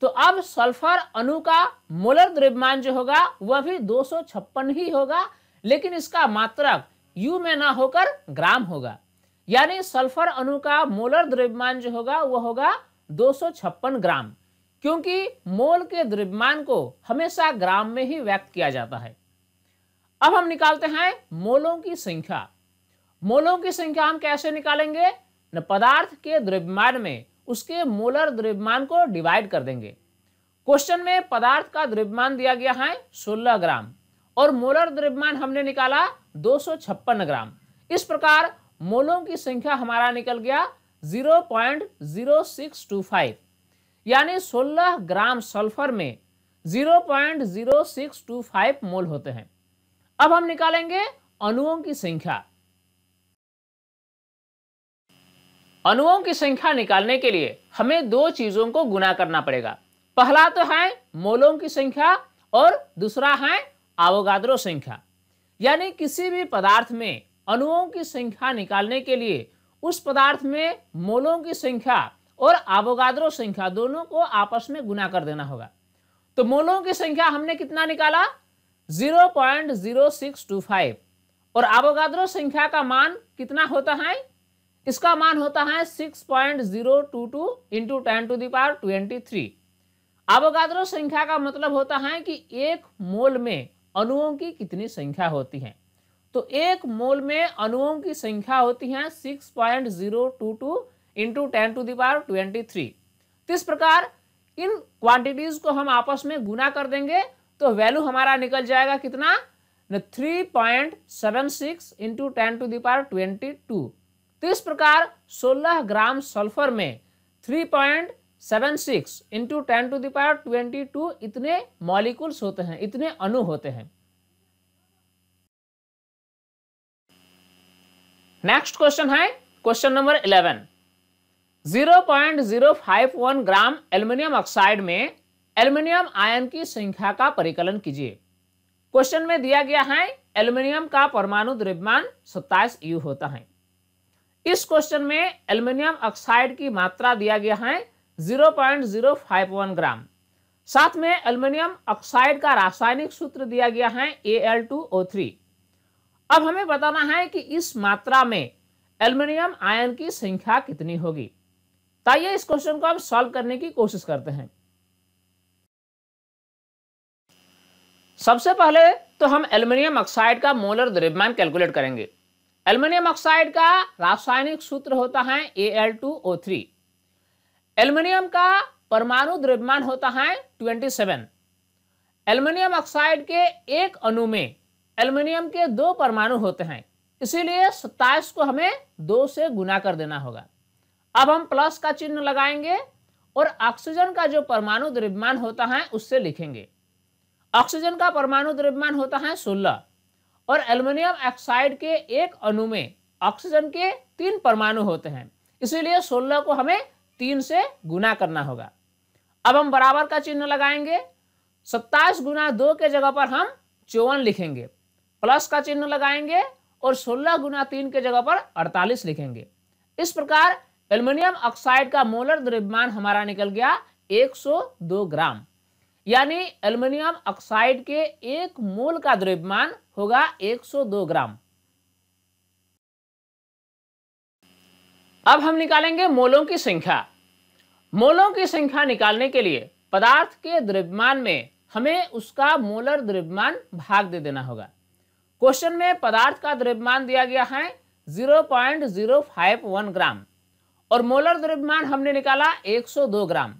तो अब सल्फर अणु का मोलर द्रव्यमान जो होगा वह भी 256 ही होगा लेकिन इसका मात्रक यू में ना होकर ग्राम होगा यानी सल्फर अणु का मोलर द्रव्यमान जो होगा वह होगा 256 ग्राम क्योंकि मोल के द्रव्यमान को हमेशा ग्राम में ही व्यक्त किया जाता है अब हम निकालते हैं मोलों की संख्या मोलों की संख्या हम कैसे निकालेंगे न पदार्थ के द्रव्यमान में उसके मोलर द्रव्यमान को डिवाइड कर देंगे क्वेश्चन में पदार्थ का द्रव्यमान दिया गया है 16 ग्राम और मोलर द्रव्यमान हमने निकाला दो ग्राम इस प्रकार मोलों की संख्या हमारा निकल गया 0.0625 यानी 16 ग्राम सल्फर में 0.0625 मोल होते हैं अब हम निकालेंगे अणुओं की संख्या अणुओं की संख्या निकालने के लिए हमें दो चीजों को गुना करना पड़ेगा पहला तो है मोलों की संख्या और दूसरा है आवोगाद्रो संख्या यानी किसी भी पदार्थ में अणुओं की संख्या निकालने के लिए उस पदार्थ में मोलों की संख्या और आवोगाद्रो संख्या दोनों को आपस में गुना कर देना होगा तो मोलों की संख्या हमने कितना निकाला 0.0625 और आबोगाद्रो संख्या का मान कितना होता है इसका मान होता है 6.022 point zero two two into ten to the power twenty three Avogadro संख्या का मतलब होता है कि एक मोल में अणुओं की कितनी संख्या होती है तो एक मोल में अणुओं की संख्या होती है 6.022 point zero two two into ten to the power twenty three तो इस प्रकार इन क्वांटिटीज को हम आपस में गुना कर देंगे तो वैल्यू हमारा निकल जाएगा कितना three point seven six into ten to the power twenty two तो इस प्रकार सोलह ग्राम सल्फर में three point seven six into ten to the power twenty two इतने मॉलिक्यूल्स होते हैं इतने अणु होते हैं नेक्स्ट क्वेश्चन है question number eleven zero point zero five one gram aluminium oxide में एल्युमिनियम आयन की संख्या का परिकलन कीजिए क्वेश्चन में दिया गया है एल्युमिनियम का परमाणु द्रव्यमान 27 यू होता है इस क्वेश्चन में एल्युमिनियम ऑक्साइड की मात्रा दिया गया है 0.051 ग्राम साथ में एल्युमिनियम ऑक्साइड का रासायनिक सूत्र दिया गया है Al2O3 अब हमें बताना है कि इस मात्रा में एल्युमिनियम आयन की संख्या कितनी होगी ताइए तो इस क्वेश्चन को हम सॉल्व करने की कोशिश करते हैं सबसे पहले तो हम एल्युमिनियम ऑक्साइड का मोलर द्रव्यमान कैलकुलेट करेंगे एल्युमिनियम ऑक्साइड का रासायनिक सूत्र होता है Al2O3 एल्युमिनियम का परमाणु द्रव्यमान होता है 27 एल्युमिनियम ऑक्साइड के एक अणु में एल्युमिनियम के दो परमाणु होते हैं इसीलिए सत्ताईस को हमें दो से गुना कर देना होगा अब हम प्लस का चिन्ह लगाएंगे और ऑक्सीजन का जो परमाणु द्रव्यमान होता है उससे लिखेंगे ऑक्सीजन का परमाणु द्रव्यमान होता है सोलह और एल्युमिनियम ऑक्साइड के एक अणु में ऑक्सीजन के तीन परमाणु होते हैं इसीलिए सोलह को हमें तीन से गुना करना होगा अब हम बराबर का चिन्ह लगाएंगे सत्ताईस गुना दो के जगह पर हम चौवन लिखेंगे प्लस का चिन्ह लगाएंगे और सोलह गुना तीन के जगह पर अड़तालीस लिखेंगे इस प्रकार एल्युमिनियम ऑक्साइड का मोलर द्रव्यमान हमारा निकल गया 102 ग्राम यानी एल्युमिनियम ऑक्साइड के एक मोल का द्रव्यमान होगा 102 ग्राम अब हम निकालेंगे मोलों की संख्या मोलों की संख्या निकालने के लिए पदार्थ के द्रव्यमान में हमें उसका मोलर द्रव्यमान भाग दे देना होगा क्वेश्चन में पदार्थ का द्रव्यमान दिया गया है 0.051 ग्राम और मोलर द्रव्यमान हमने निकाला 102 ग्राम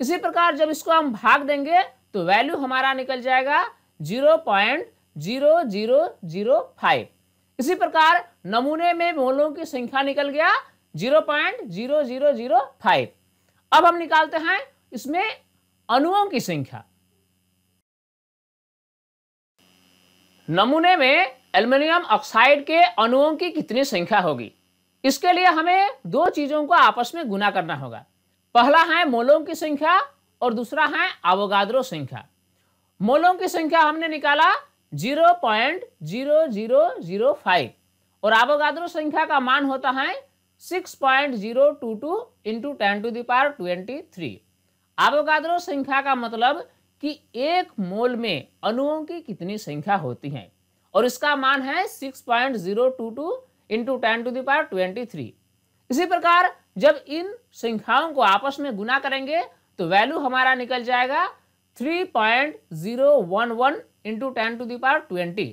इसी प्रकार जब इसको हम भाग देंगे तो वैल्यू हमारा निकल जाएगा zero point zero zero zero five इसी प्रकार नमूने में मोलों की संख्या निकल गया zero point zero zero zero five अब हम निकालते हैं इसमें अणुओं की संख्या नमूने में एल्युमिनियम ऑक्साइड के अणुओं की कितनी संख्या होगी इसके लिए हमें दो चीज़ों को आपस में गुना करना होगा पहला है मोलों की संख्या और दूसरा है आवोगाद्रो संख्या मोलों की संख्या हमने निकाला zero point zero zero zero five और आवोगाद्रो संख्या का मान होता है six point zero two two into ten to the power twenty three Avogadro संख्या का मतलब कि एक मोल में अणुओं की कितनी संख्या होती है और इसका मान है six point zero two two into ten to the power twenty three इसी प्रकार जब इन संख्याओं को आपस में गुना करेंगे तो वैल्यू हमारा निकल जाएगा three point zero one one into ten to the power twenty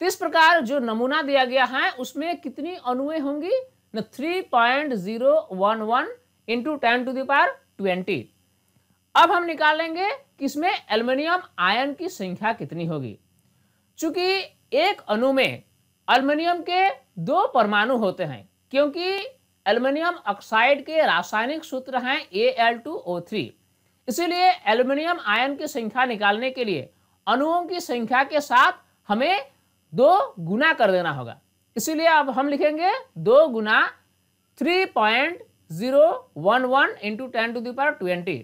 तो इस प्रकार जो नमूना दिया गया है उसमें कितनी अनुए होंगी न three point zero one one into ten to the power twenty अब हम निकालेंगे कि इसमें एल्युमिनियम आयन की संख्या कितनी होगी चूंकि एक अनु में एल्युमिनियम के दो परमाणु होते हैं क्योंकि एल्युमिनियम ऑक्साइड के रासायनिक सूत्र हैं ए इसीलिए एल्युमिनियम आयन की संख्या निकालने के लिए अणुओं की संख्या के साथ हमें दो गुना कर देना होगा इसीलिए अब हम लिखेंगे दो गुना three point zero one one into ten to the power twenty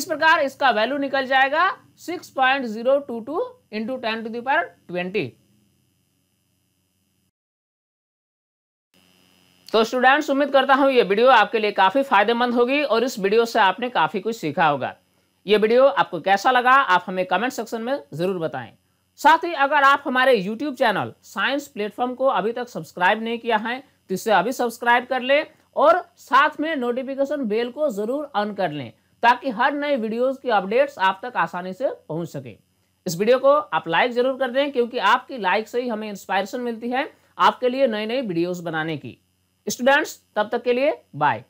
इस प्रकार इसका वैल्यू निकल जाएगा six point zero two two into ten to the power twenty तो स्टूडेंट्स उम्मीद करता हूँ ये वीडियो आपके लिए काफ़ी फायदेमंद होगी और इस वीडियो से आपने काफ़ी कुछ सीखा होगा ये वीडियो आपको कैसा लगा आप हमें कमेंट सेक्शन में ज़रूर बताएं साथ ही अगर आप हमारे यूट्यूब चैनल साइंस प्लेटफॉर्म को अभी तक सब्सक्राइब नहीं किया है तो इसे अभी सब्सक्राइब कर लें और साथ में नोटिफिकेशन बेल को ज़रूर ऑन कर लें ताकि हर नए वीडियोज़ की अपडेट्स आप तक आसानी से पहुँच सके इस वीडियो को आप लाइक ज़रूर कर दें क्योंकि आपकी लाइक से ही हमें इंस्पायरेशन मिलती है आपके लिए नई नई वीडियोज़ बनाने की स्टूडेंट्स तब तक के लिए बाय